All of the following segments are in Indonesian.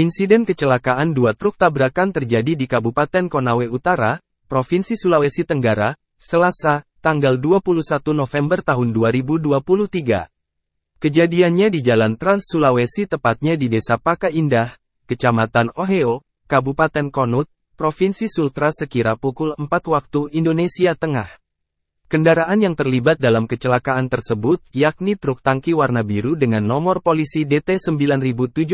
Insiden kecelakaan dua truk tabrakan terjadi di Kabupaten Konawe Utara, Provinsi Sulawesi Tenggara, Selasa, tanggal 21 November tahun 2023. Kejadiannya di Jalan Trans Sulawesi tepatnya di Desa Paka Indah, Kecamatan Oheo, Kabupaten Konut, Provinsi Sultra sekira pukul 4 waktu Indonesia Tengah. Kendaraan yang terlibat dalam kecelakaan tersebut, yakni truk tangki warna biru dengan nomor polisi DT 9749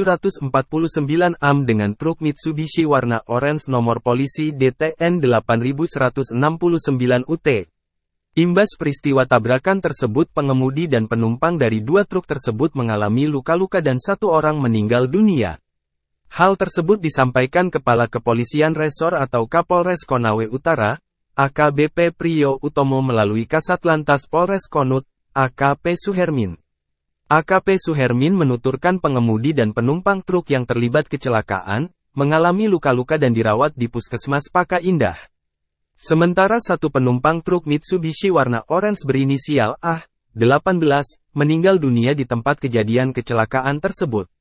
AM dengan truk Mitsubishi warna orange nomor polisi DTN 8169 UT. Imbas peristiwa tabrakan tersebut pengemudi dan penumpang dari dua truk tersebut mengalami luka-luka dan satu orang meninggal dunia. Hal tersebut disampaikan Kepala Kepolisian Resor atau Kapolres Konawe Utara, AKBP Priyo Utomo melalui Kasat Lantas Polres Konut, AKP Suhermin. AKP Suhermin menuturkan pengemudi dan penumpang truk yang terlibat kecelakaan, mengalami luka-luka dan dirawat di Puskesmas Paka Indah. Sementara satu penumpang truk Mitsubishi warna orange berinisial A, 18, meninggal dunia di tempat kejadian kecelakaan tersebut.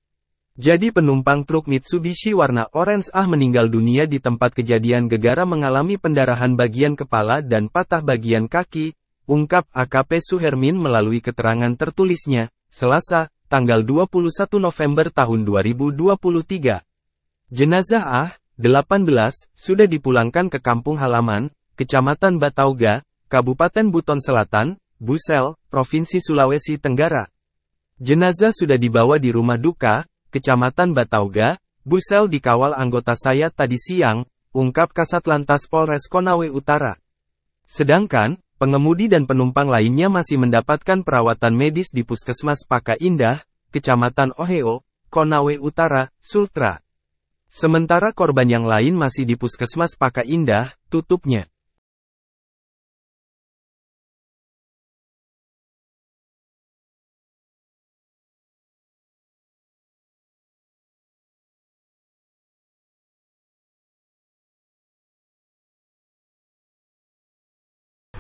Jadi penumpang truk Mitsubishi warna orange Ah meninggal dunia di tempat kejadian gegara mengalami pendarahan bagian kepala dan patah bagian kaki, ungkap AKP Suhermin melalui keterangan tertulisnya, Selasa, tanggal 21 November tahun 2023. Jenazah Ah, 18, sudah dipulangkan ke kampung halaman, Kecamatan Batauga, Kabupaten Buton Selatan, Busel, Provinsi Sulawesi Tenggara. Jenazah sudah dibawa di rumah duka, Kecamatan Batauga, Busel dikawal anggota saya tadi siang, ungkap Kasat Lantas Polres Konawe Utara. Sedangkan, pengemudi dan penumpang lainnya masih mendapatkan perawatan medis di Puskesmas Paka Indah, Kecamatan Oheo, Konawe Utara, Sultra. Sementara korban yang lain masih di Puskesmas Paka Indah, tutupnya.